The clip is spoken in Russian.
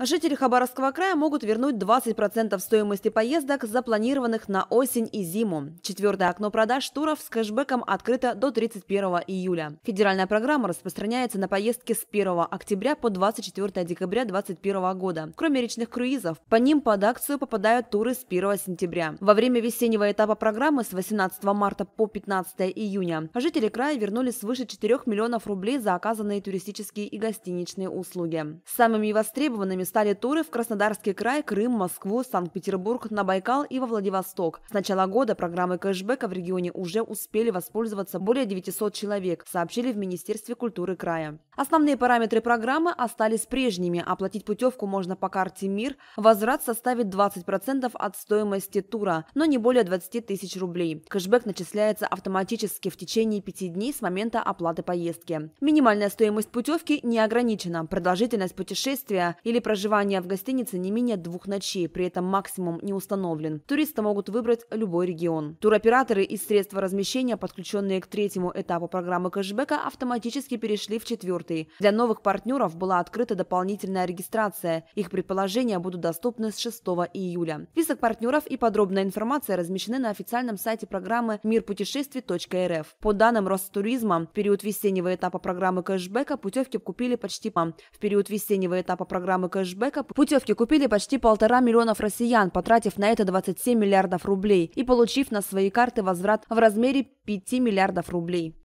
А жители Хабаровского края могут вернуть 20% стоимости поездок, запланированных на осень и зиму. Четвертое окно продаж туров с кэшбэком открыто до 31 июля. Федеральная программа распространяется на поездки с 1 октября по 24 декабря 2021 года. Кроме речных круизов, по ним под акцию попадают туры с 1 сентября. Во время весеннего этапа программы с 18 марта по 15 июня жители края вернули свыше 4 миллионов рублей за оказанные туристические и гостиничные услуги. Самыми востребованными стали туры в Краснодарский край, Крым, Москву, Санкт-Петербург, на Байкал и во Владивосток. С начала года программы кэшбэка в регионе уже успели воспользоваться более 900 человек, сообщили в Министерстве культуры края. Основные параметры программы остались прежними. Оплатить путевку можно по карте МИР. Возврат составит 20% от стоимости тура, но не более 20 тысяч рублей. Кэшбэк начисляется автоматически в течение 5 дней с момента оплаты поездки. Минимальная стоимость путевки не ограничена. Продолжительность путешествия или проживания в гостинице не менее двух ночей, при этом максимум не установлен. Туристы могут выбрать любой регион. Туроператоры и средства размещения, подключенные к третьему этапу программы кэшбэка, автоматически перешли в четвертый работы. Для новых партнеров была открыта дополнительная регистрация. Их предположения будут доступны с 6 июля. Список партнеров и подробная информация размещены на официальном сайте программы мирпутешествий.рф. По данным Ростуризма, в период весеннего этапа программы кэшбэка путевки купили почти В период весеннего этапа программы кэшбэка путевки купили почти полтора миллионов россиян, потратив на это 27 миллиардов рублей и получив на свои карты возврат в размере 5 миллиардов рублей.